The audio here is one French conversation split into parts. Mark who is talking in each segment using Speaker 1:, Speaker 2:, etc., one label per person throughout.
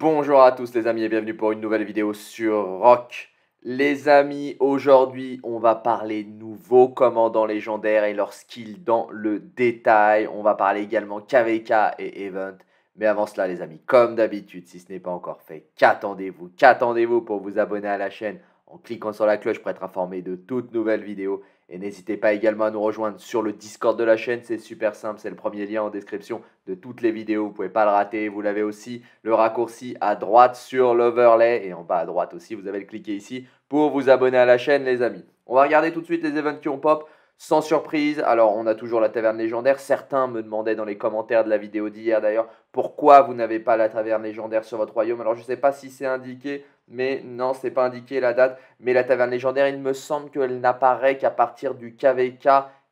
Speaker 1: Bonjour à tous les amis et bienvenue pour une nouvelle vidéo sur Rock. Les amis, aujourd'hui on va parler nouveaux commandants légendaires et leurs skills dans le détail. On va parler également KVK et Event. Mais avant cela les amis, comme d'habitude, si ce n'est pas encore fait, qu'attendez-vous Qu'attendez-vous pour vous abonner à la chaîne en cliquant sur la cloche pour être informé de toutes nouvelles vidéos et n'hésitez pas également à nous rejoindre sur le Discord de la chaîne, c'est super simple, c'est le premier lien en description de toutes les vidéos, vous pouvez pas le rater. Vous l'avez aussi le raccourci à droite sur l'overlay et en bas à droite aussi, vous avez le cliquer ici pour vous abonner à la chaîne les amis. On va regarder tout de suite les events qui ont pop. Sans surprise, alors on a toujours la taverne légendaire. Certains me demandaient dans les commentaires de la vidéo d'hier d'ailleurs pourquoi vous n'avez pas la taverne légendaire sur votre royaume. Alors je ne sais pas si c'est indiqué, mais non, c'est pas indiqué la date. Mais la taverne légendaire, il me semble qu'elle n'apparaît qu'à partir du KVK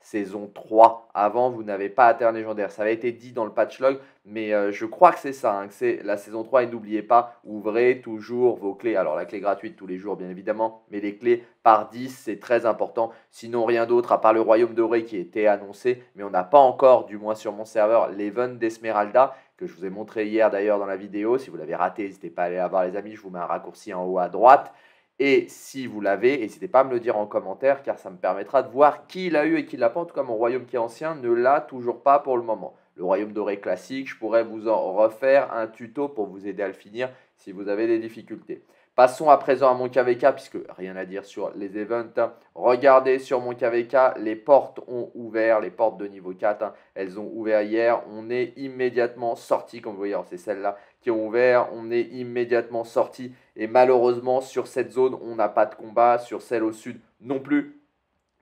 Speaker 1: saison 3. Avant, vous n'avez pas Terre légendaire. Ça avait été dit dans le log, mais euh, je crois que c'est ça, hein, que c'est la saison 3. Et n'oubliez pas, ouvrez toujours vos clés. Alors la clé gratuite tous les jours, bien évidemment, mais les clés par 10, c'est très important. Sinon, rien d'autre, à part le Royaume Doré qui était annoncé, mais on n'a pas encore, du moins sur mon serveur, l'Event d'Esmeralda que je vous ai montré hier d'ailleurs dans la vidéo. Si vous l'avez raté, n'hésitez pas à aller la voir les amis, je vous mets un raccourci en haut à droite. Et si vous l'avez, n'hésitez pas à me le dire en commentaire car ça me permettra de voir qui l'a eu et qui l'a pas. En tout cas, mon royaume qui est ancien ne l'a toujours pas pour le moment. Le royaume doré classique, je pourrais vous en refaire un tuto pour vous aider à le finir si vous avez des difficultés. Passons à présent à mon KVK, puisque rien à dire sur les events. Regardez sur mon KVK, les portes ont ouvert, les portes de niveau 4, hein. elles ont ouvert hier. On est immédiatement sorti, comme vous voyez, c'est celle-là qui ont ouvert, on est immédiatement sorti. Et malheureusement, sur cette zone, on n'a pas de combat, sur celle au sud non plus,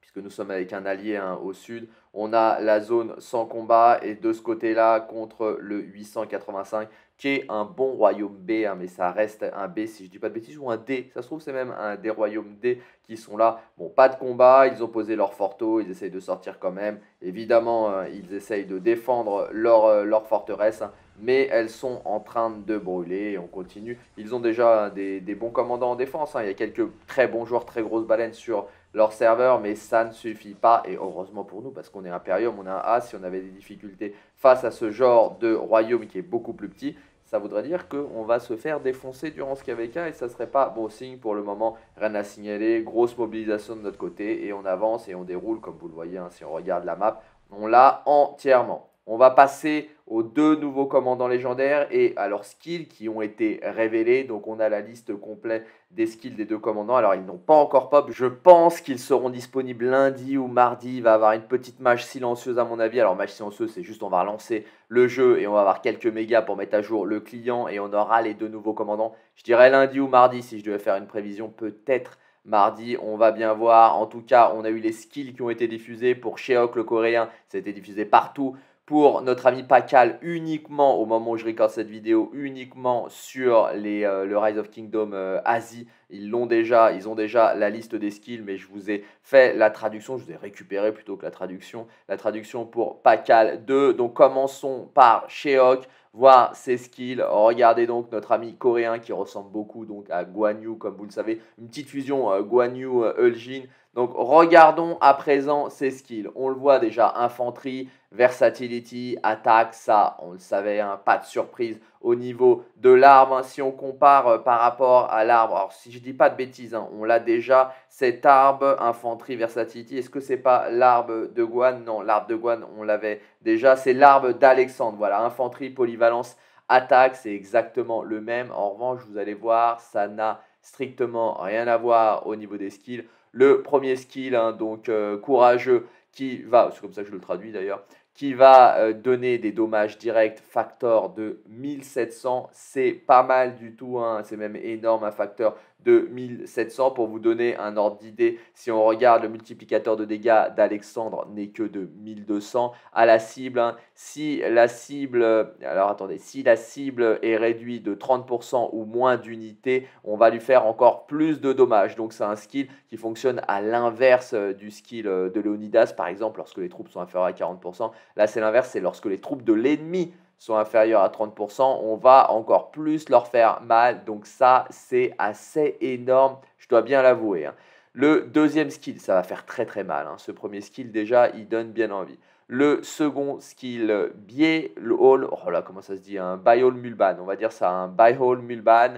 Speaker 1: puisque nous sommes avec un allié hein, au sud. On a la zone sans combat et de ce côté-là contre le 885 qui est un bon royaume B, hein, mais ça reste un B si je dis pas de bêtises, ou un D. Ça se trouve, c'est même un des royaumes D qui sont là. Bon, pas de combat, ils ont posé leur forteau, ils essayent de sortir quand même. Évidemment, hein, ils essayent de défendre leur, euh, forteresse mais elles sont en train de brûler et on continue. Ils ont déjà des, bons commandants en défense, hein. il y a quelques très bons joueurs, très grosses baleines sur leur serveur, mais ça ne suffit pas, et heureusement pour nous, parce qu'on est Imperium, on a un A, si on avait des difficultés face à ce genre de royaume qui est beaucoup plus petit, ça voudrait dire qu'on va se faire défoncer durant ce KVK et ça serait pas bon signe pour le moment. Rien à signaler, grosse mobilisation de notre côté et on avance et on déroule comme vous le voyez hein. si on regarde la map. On l'a entièrement. On va passer aux deux nouveaux commandants légendaires et à leurs skills qui ont été révélés. Donc on a la liste complète des skills des deux commandants. Alors ils n'ont pas encore pop. Je pense qu'ils seront disponibles lundi ou mardi. Il va y avoir une petite mage silencieuse à mon avis. Alors match silencieuse, c'est juste on va relancer le jeu et on va avoir quelques méga pour mettre à jour le client et on aura les deux nouveaux commandants. Je dirais lundi ou mardi si je devais faire une prévision peut-être mardi. On va bien voir. En tout cas, on a eu les skills qui ont été diffusés pour Sheok le coréen. ça a été diffusé partout pour notre ami Pacal uniquement au moment où je recorde cette vidéo, uniquement sur les, euh, le Rise of Kingdom euh, Asie. Ils l'ont déjà, ils ont déjà la liste des skills, mais je vous ai fait la traduction, je vous ai récupéré plutôt que la traduction, la traduction pour Pacal 2. Donc commençons par Sheok voir ses skills. Regardez donc notre ami coréen qui ressemble beaucoup donc à Guan Yu, comme vous le savez, une petite fusion euh, Guan Yu-Euljin. Donc regardons à présent ces skills. On le voit déjà, infanterie, versatility, attaque, ça on le savait, hein, pas de surprise au niveau de l'arbre. Hein. si on compare euh, par rapport à l'arbre, alors si je dis pas de bêtises, hein, on l'a déjà, cet arbre, infanterie, versatility, est-ce que c'est pas l'arbre de Guan Non, l'arbre de Guan, on l'avait déjà, c'est l'arbre d'Alexandre. Voilà, infanterie, polyvalence, attaque, c'est exactement le même. En revanche, vous allez voir, ça n'a strictement rien à voir au niveau des skills. Le premier skill, hein, donc euh, courageux, qui va, c'est comme ça que je le traduis d'ailleurs, qui va euh, donner des dommages directs facteur de 1700. C'est pas mal du tout, hein, c'est même énorme un facteur de 1700. Pour vous donner un ordre d'idée, si on regarde le multiplicateur de dégâts d'Alexandre n'est que de 1200 à la cible. Hein, si la cible, alors attendez, si la cible est réduite de 30% ou moins d'unités, on va lui faire encore plus de dommages. Donc c'est un skill qui fonctionne à l'inverse euh, du skill euh, de Leonidas, par exemple, lorsque les troupes sont inférieures à 40%. Là c'est l'inverse, c'est lorsque les troupes de l'ennemi sont inférieurs à 30%, on va encore plus leur faire mal. Donc ça, c'est assez énorme, je dois bien l'avouer. Hein. Le deuxième skill, ça va faire très très mal. Hein. Ce premier skill, déjà, il donne bien envie. Le second skill, biais, le hall, oh là, comment ça se dit, un buy mulban, on va dire ça, un buy hall mulban.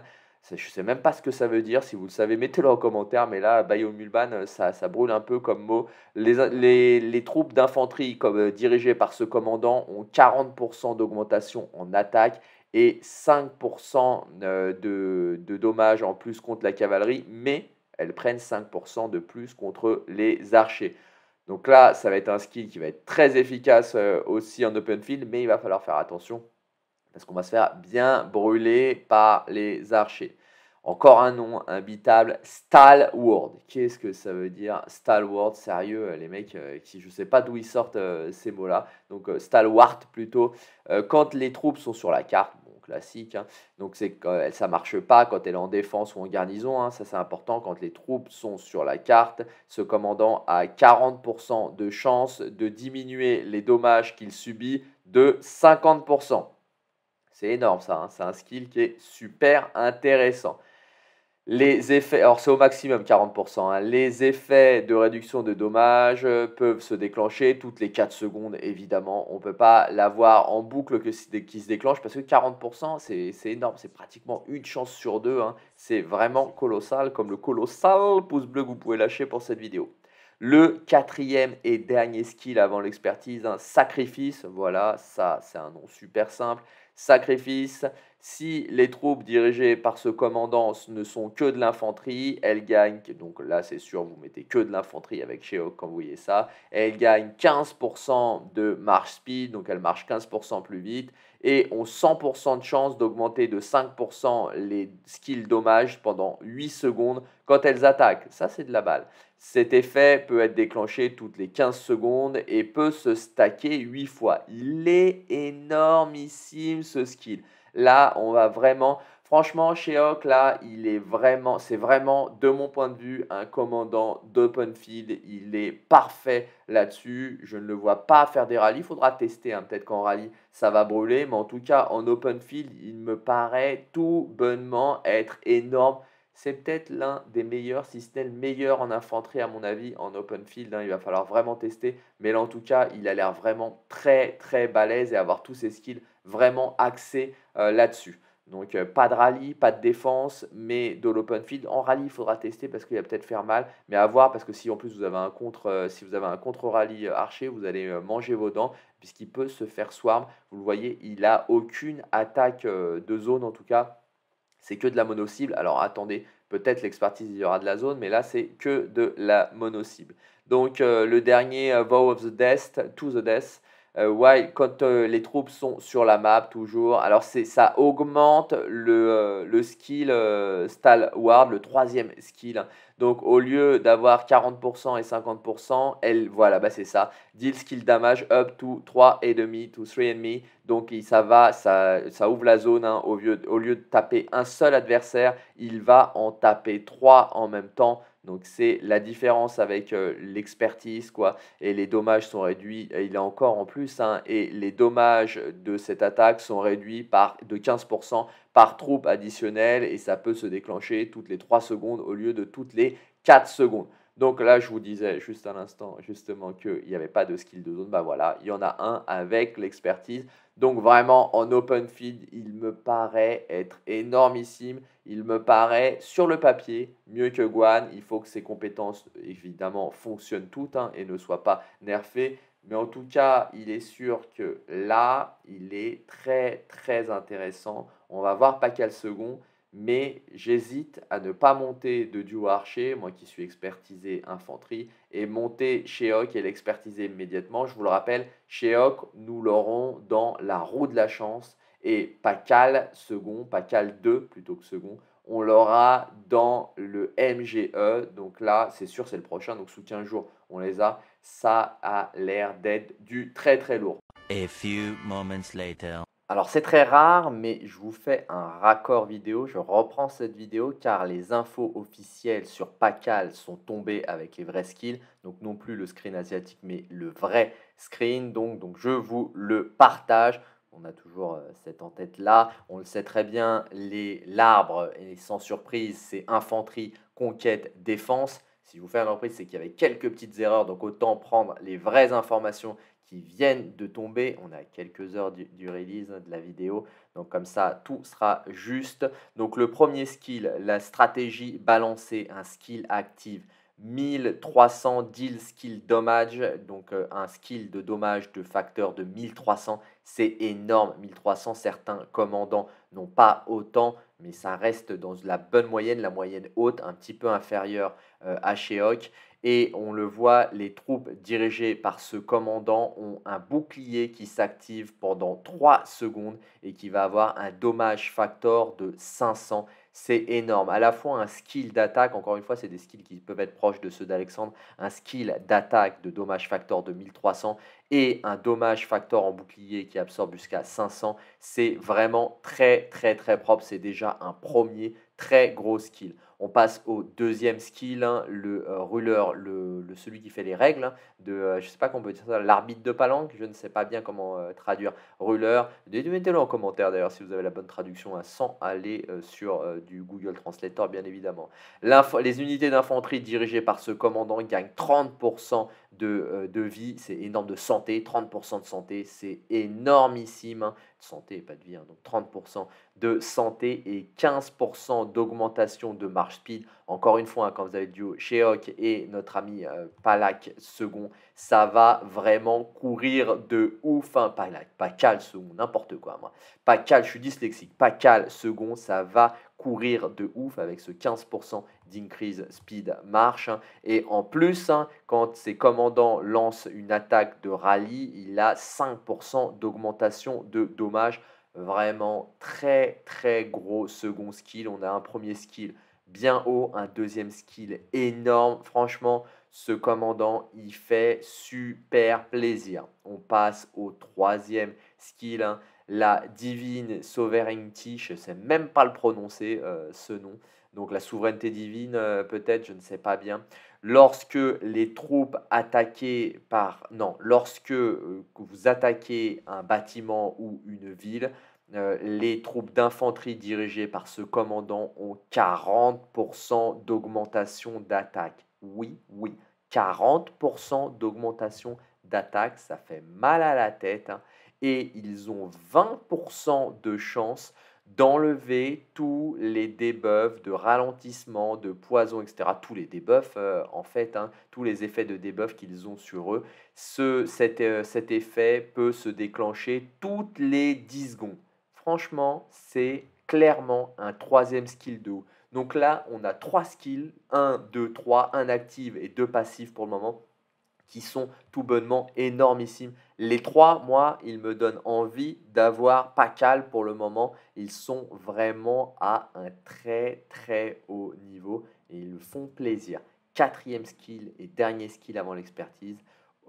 Speaker 1: Je ne sais même pas ce que ça veut dire. Si vous le savez, mettez-le en commentaire. Mais là, Bayomulban, euh, ça, ça brûle un peu comme mot. Les, les, les troupes d'infanterie comme, euh, dirigées par ce commandant ont 40% d'augmentation en attaque et 5% euh, de, de dommages en plus contre la cavalerie. Mais elles prennent 5% de plus contre les archers. Donc là, ça va être un skill qui va être très efficace aussi en open field, mais il va falloir faire attention parce qu'on va se faire bien brûler par les archers. Encore un nom imbitable, Stalward. Qu'est-ce que ça veut dire Stalward Sérieux, les mecs, euh, qui, je ne sais pas d'où ils sortent euh, ces mots-là. Donc euh, Stalwart plutôt. quand les troupes sont sur la carte, bon, classique, hein, donc c'est, ça marche pas quand elle est en défense ou en garnison, hein, ça c'est important. Quand les troupes sont sur la carte, ce commandant a 40% de chance de diminuer les dommages qu'il subit de 50%. C'est énorme ça, hein. c'est un skill qui est super intéressant. Les effets, alors c'est au maximum 40%, hein. les effets de réduction de dommages euh, peuvent se déclencher toutes les 4 secondes évidemment. On ne peut pas l'avoir en boucle que, qui se déclenche parce que 40% c'est énorme, c'est pratiquement une chance sur deux. Hein. C'est vraiment colossal comme le colossal pouce bleu que vous pouvez lâcher pour cette vidéo. Le quatrième et dernier skill avant l'expertise, un sacrifice. Voilà, ça c'est un nom super simple sacrifice si les troupes dirigées par ce commandant ne sont que de l'infanterie, elles gagnent, donc là c'est sûr, vous mettez que de l'infanterie avec Sheok quand vous voyez ça, elles gagnent 15% de marche speed, donc elles marchent 15% plus vite, et ont 100% de chance d'augmenter de 5% les skills dommages pendant 8 secondes quand elles attaquent. Ça c'est de la balle. Cet effet peut être déclenché toutes les 15 secondes et peut se stacker 8 fois. Il est énormissime ce skill. Là, on va vraiment. Franchement, Sheok, là, il est vraiment, c'est vraiment, de mon point de vue, un commandant d'open field. Il est parfait là-dessus. Je ne le vois pas faire des rallyes. Il faudra tester. Hein, peut-être qu'en rallye, ça va brûler. Mais en tout cas, en open field, il me paraît tout bonnement être énorme. C'est peut-être l'un des meilleurs, si ce n'est le meilleur en infanterie, à mon avis, en open field. Hein. Il va falloir vraiment tester. Mais là, en tout cas, il a l'air vraiment très, très balèze et avoir tous ses skills vraiment axé euh, là-dessus. Donc euh, pas de rallye, pas de défense, mais de l'open field. En rallye, il faudra tester parce qu'il va peut-être faire mal, mais à voir parce que si en plus vous avez un contre, euh, si vous avez un contre rallye archer, vous allez manger vos dents puisqu'il peut se faire swarm. Vous le voyez, il n'a aucune attaque de zone en tout cas. C'est que de la mono cible. Alors attendez, peut-être l'expertise il y aura de la zone, mais là c'est que de la mono cible. Donc le dernier Vow of the Death, to the Death. Euh, quand euh, les troupes sont sur la map, toujours. Alors, ça augmente le, euh, le skill stalwart, le troisième skill. Donc, au lieu d'avoir 40% et 50%, elle, voilà, bah, c'est ça. Deal skill damage up to 3 demi to 3 Donc, ça va, ça, ouvre la zone. Hein. au, lieu, au lieu de taper un seul adversaire, il va en taper 3 en même temps. Donc c'est la différence avec euh, l'expertise quoi. Et les dommages sont réduits. il est encore en plus. Hein. et les dommages de cette attaque sont réduits par de 15% par troupe additionnelle et ça peut se déclencher toutes les 3 secondes au lieu de toutes les 4 secondes. Donc là, je vous disais juste à l'instant, justement, qu'il n'y avait pas de skill de zone. Bah voilà, il y en a un avec l'expertise. Donc vraiment, en open field, il me paraît être énormissime il me paraît sur le papier mieux que Guan. Il faut que ses compétences, évidemment, fonctionnent toutes hein, et ne soient pas nerfées. Mais en tout cas, il est sûr que là, il est très très intéressant. On va voir quel second, mais j'hésite à ne pas monter de duo archer, moi qui suis expertisé infanterie, et monter Hawk et l'expertiser immédiatement. Je vous le rappelle, Hawk, nous l'aurons dans la roue de la chance et Pacal second, Pacal 2 plutôt que second, on l'aura dans le MGE. Donc là, c'est sûr, c'est le prochain. Donc soutien jour, on les a. Ça a l'air d'être du très très lourd. A few moments later. Alors c'est très rare, mais je vous fais un raccord vidéo. Je reprends cette vidéo car les infos officielles sur Pacal sont tombées avec les vrais skills. Donc non plus le screen asiatique, mais le vrai screen. Donc, donc je vous le partage on a toujours euh, cette en tête là. On le sait très bien, les l'arbre et sans surprise, c'est infanterie, conquête, défense. Si vous faites une reprise, c'est qu'il y avait quelques petites erreurs, donc autant prendre les vraies informations qui viennent de tomber. On a quelques heures du, release hein, de la vidéo, donc comme ça tout sera juste. Donc le premier skill, la stratégie balancée, un skill active. 1300 deal skill dommage, donc euh, un skill de dommage de facteur de 1300 c'est énorme. 1300, certains commandants n'ont pas autant, mais ça reste dans la bonne moyenne, la moyenne haute, un petit peu inférieure euh, à Cheok. Et on le voit, les troupes dirigées par ce commandant ont un bouclier qui s'active pendant 3 secondes et qui va avoir un dommage factor de 500 c'est énorme. À la fois un skill d'attaque, encore une fois, c'est des skills qui peuvent être proches de ceux d'Alexandre, un skill d'attaque de dommage factor de 1300 et un dommage factor en bouclier qui absorbe jusqu'à 500. C'est vraiment très très très propre. C'est déjà un premier Très gros skill. On passe au deuxième skill, hein, le euh, ruler, le, celui qui fait les règles, hein, de, euh, je sais pas qu'on peut dire ça, l'arbitre de palanque, je ne sais pas bien comment euh, traduire ruler. Mettez-le en commentaire d'ailleurs si vous avez la bonne traduction, à hein, sans aller sur du Google Translator bien évidemment. Les unités d'infanterie dirigées par ce commandant gagnent 30% de, de, vie, c'est énorme de santé, 30% de santé, c'est énormissime santé et pas de vie, hein. donc 30% de santé et 15% d'augmentation de marche speed encore une fois, hein, quand vous avez duo Sheok et notre ami euh, Palak second, ça va vraiment courir de ouf. Hein, Palak, Cal second, n'importe quoi. Moi. Cal, je suis dyslexique. Pas Cal second, ça va courir de ouf avec ce 15% d'increase speed marche. Hein. Et en plus, hein, quand ses commandants lancent une attaque de rallye, il a 5% d'augmentation de dommages. Vraiment très très gros second skill. On a un premier skill bien haut, un deuxième skill énorme. Franchement, ce commandant, il fait super plaisir. On passe au troisième skill, hein. la divine sovereignty. Je ne sais même pas le prononcer, euh, ce nom. Donc la souveraineté divine, euh, peut-être, je ne sais pas bien. Lorsque les troupes attaquées par... Non, lorsque euh, vous attaquez un bâtiment ou une ville, euh, les troupes d'infanterie dirigées par ce commandant ont 40% d'augmentation d'attaque. Oui, oui, 40% d'augmentation d'attaque, ça fait mal à la tête. Hein. et ils ont 20% de chance d'enlever tous les debuffs de ralentissement, de poison, etc. Tous les debuffs, euh, en fait, hein, tous les effets de debuff qu'ils ont sur eux. Ce, cet, euh, cet effet peut se déclencher toutes les 10 secondes franchement, c'est clairement un troisième skill de haut. Donc là, on a trois skills, Un, deux, trois. un active et deux passifs pour le moment, qui sont tout bonnement énormissimes. Les trois, moi, ils me donnent envie d'avoir Pacal pour le moment. Ils sont vraiment à un très très haut niveau et ils font plaisir. Quatrième skill et dernier skill avant l'expertise,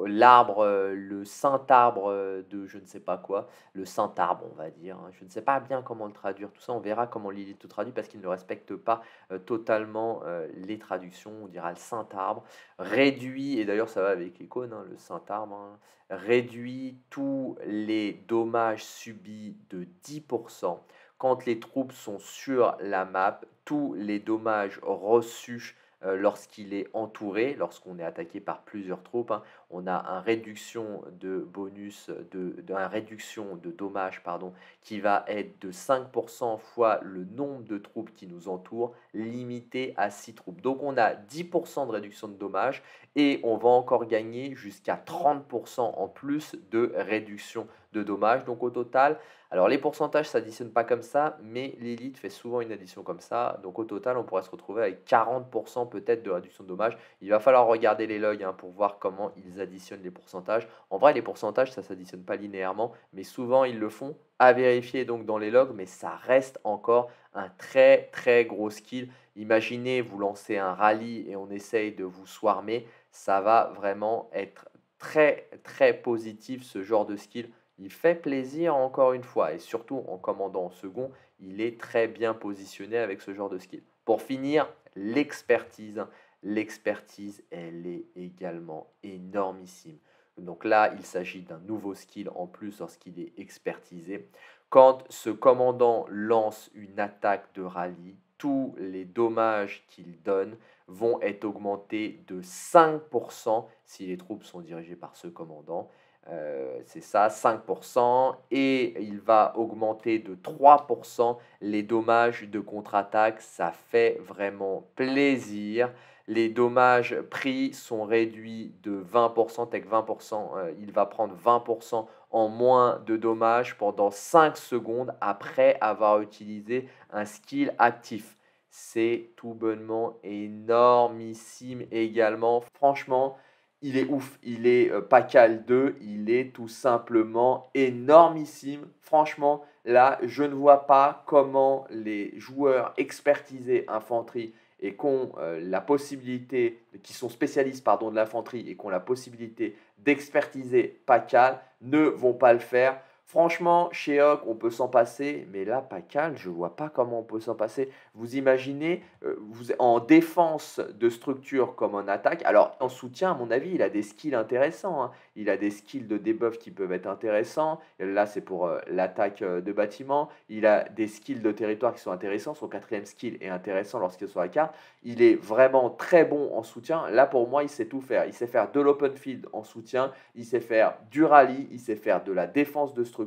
Speaker 1: l'arbre, euh, le saint arbre euh, de je ne sais pas quoi, le saint arbre, on va dire. Hein. Je ne sais pas bien comment le traduire, tout ça, on verra comment Lilith le traduit parce qu'il ne respecte pas euh, totalement les traductions. On dira le saint arbre réduit, et d'ailleurs ça va avec l'icône, hein, le saint arbre, hein, réduit tous les dommages subis de 10%. Quand les troupes sont sur la map, tous les dommages reçus euh, lorsqu'il est entouré, lorsqu'on est attaqué par plusieurs troupes, hein, on a une réduction de bonus, de, réduction de dommages pardon, qui va être de 5% fois le nombre de troupes qui nous entourent, limité à 6 troupes. Donc on a 10% de réduction de dommages et on va encore gagner jusqu'à 30% en plus de réduction de dommages. Donc au total, alors les pourcentages s'additionnent pas comme ça, mais l'élite fait souvent une addition comme ça. Donc au total, on pourrait se retrouver avec 40% peut-être de réduction de dommages. Il va falloir regarder les logs hein, pour voir comment ils additionnent les pourcentages. En vrai, les pourcentages, ça s'additionne pas linéairement, mais souvent ils le font à vérifier donc dans les logs, mais ça reste encore un très très gros skill. Imaginez, vous lancez un rallye et on essaye de vous swarmer ça va vraiment être très très positif ce genre de skill. Il fait plaisir encore une fois, et surtout en commandant en second, il est très bien positionné avec ce genre de skill. Pour finir, l'expertise. L'expertise, elle est également énormissime. Donc là, il s'agit d'un nouveau skill en plus lorsqu'il est expertisé. Quand ce commandant lance une attaque de rallye, tous les dommages qu'il donne vont être augmentés de 5% si les troupes sont dirigées par ce commandant euh, c'est ça, 5%, et il va augmenter de 3% les dommages de contre-attaque. Ça fait vraiment plaisir. Les dommages pris sont réduits de 20%, avec 20%, il va prendre 20% en moins de dommages pendant 5 secondes après avoir utilisé un skill actif. C'est tout bonnement énormissime également. Franchement, il est ouf, il est euh, Pacal 2, il est tout simplement énormissime. Franchement, là, je ne vois pas comment les joueurs expertisés infanterie et qu'on euh, la possibilité, qui sont spécialistes pardon, de l'infanterie et qui ont la possibilité d'expertiser Pacal, ne vont pas le faire. Franchement, chez Hoc, on peut s'en passer, mais là, Pacal, je ne vois pas comment on peut s'en passer. Vous imaginez, euh, vous, en défense de structure comme en attaque, alors en soutien, à mon avis, il a des skills intéressants. Hein. Il a des skills de debuff qui peuvent être intéressants. Là, c'est pour euh, l'attaque euh, de bâtiment. Il a des skills de territoire qui sont intéressants. Son quatrième skill est intéressant lorsqu'il est sur la carte. Il est vraiment très bon en soutien. Là, pour moi, il sait tout faire. Il sait faire de l'open field en soutien. Il sait faire du rallye. Il sait faire de la défense de structure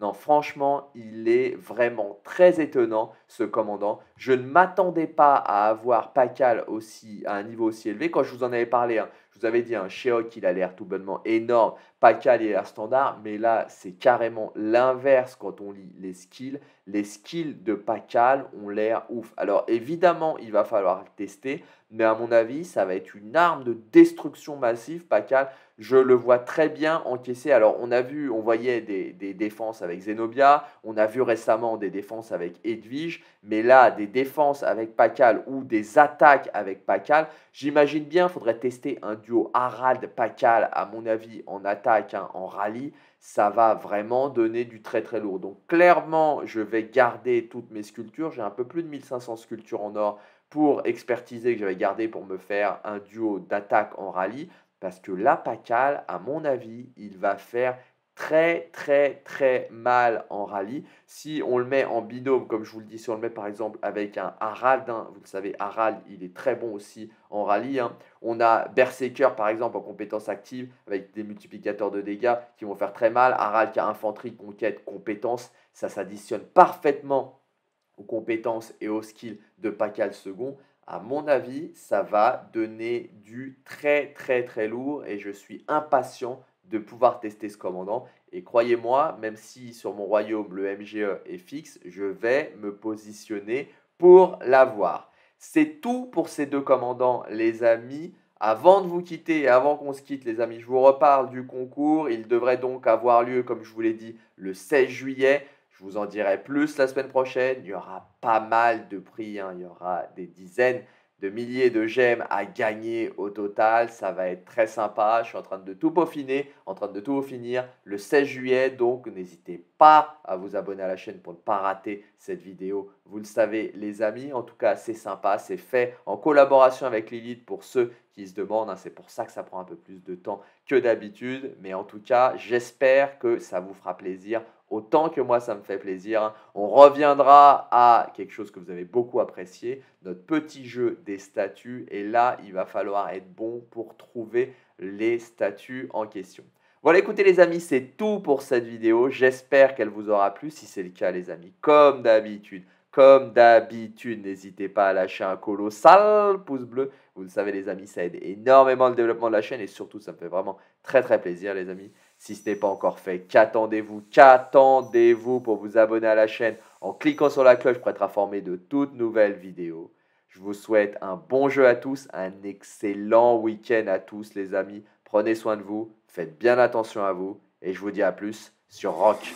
Speaker 1: non, franchement, il est vraiment très étonnant, ce commandant. Je ne m'attendais pas à avoir Pacal aussi à un niveau aussi élevé. Quand je vous en avais parlé, hein, je vous avais dit, un hein, Sheok, il a l'air tout bonnement énorme Pacal est l'air standard, mais là, c'est carrément l'inverse quand on lit les skills. Les skills de Pacal ont l'air ouf. Alors évidemment, il va falloir tester, mais à mon avis, ça va être une arme de destruction massive, Pacal. Je le vois très bien encaissé. Alors on a vu, on voyait des, défenses avec Zenobia, on a vu récemment des défenses avec Edwige, mais là, des défenses avec Pacal ou des attaques avec Pacal, j'imagine bien, il faudrait tester un duo Harald-Pacal, à mon avis, en attaque Hein, en rallye, ça va vraiment donner du très très lourd. Donc clairement, je vais garder toutes mes sculptures. J'ai un peu plus de 1500 sculptures en or pour expertiser que j'avais gardé pour me faire un duo d'attaque en rallye. Parce que la Pacal, à mon avis, il va faire très très très mal en rallye. Si on le met en binôme, comme je vous le dis, si on le met par exemple avec un Harald, hein, vous le savez, Harald, il est très bon aussi en rallye. Hein. On a Berserker par exemple en compétence active avec des multiplicateurs de dégâts qui vont faire très mal. Harald qui a infanterie, conquête, compétence, ça s'additionne parfaitement aux compétences et aux skills de Pacal second à mon avis, ça va donner du très très très lourd et je suis impatient de pouvoir tester ce commandant. Et croyez-moi, même si sur mon royaume le MGE est fixe, je vais me positionner pour l'avoir. C'est tout pour ces deux commandants, les amis. Avant de vous quitter avant qu'on se quitte, les amis, je vous reparle du concours. Il devrait donc avoir lieu, comme je vous l'ai dit, le 16 juillet. Je vous en dirai plus la semaine prochaine. Il y aura pas mal de prix, hein. il y aura des dizaines de milliers de gemmes à gagner au total. Ça va être très sympa. Je suis en train de tout peaufiner, en train de tout finir le 16 juillet. Donc n'hésitez pas à vous abonner à la chaîne pour ne pas rater cette vidéo. Vous le savez les amis, en tout cas c'est sympa. C'est fait en collaboration avec Lilith pour ceux qui se demandent. Hein. C'est pour ça que ça prend un peu plus de temps que d'habitude. Mais en tout cas j'espère que ça vous fera plaisir autant que moi ça me fait plaisir. On reviendra à quelque chose que vous avez beaucoup apprécié, notre petit jeu des statues Et là, il va falloir être bon pour trouver les statues en question. Voilà, écoutez les amis, c'est tout pour cette vidéo. J'espère qu'elle vous aura plu. Si c'est le cas, les amis, comme d'habitude, comme d'habitude, n'hésitez pas à lâcher un colossal pouce bleu. Vous le savez les amis, ça aide énormément le développement de la chaîne et surtout, ça me fait vraiment très très plaisir les amis. Si ce n'est pas encore fait, qu'attendez-vous Qu'attendez-vous pour vous abonner à la chaîne en cliquant sur la cloche pour être informé de toutes nouvelles vidéos Je vous souhaite un bon jeu à tous, un excellent week-end à tous les amis. Prenez soin de vous, faites bien attention à vous et je vous dis à plus sur Rock.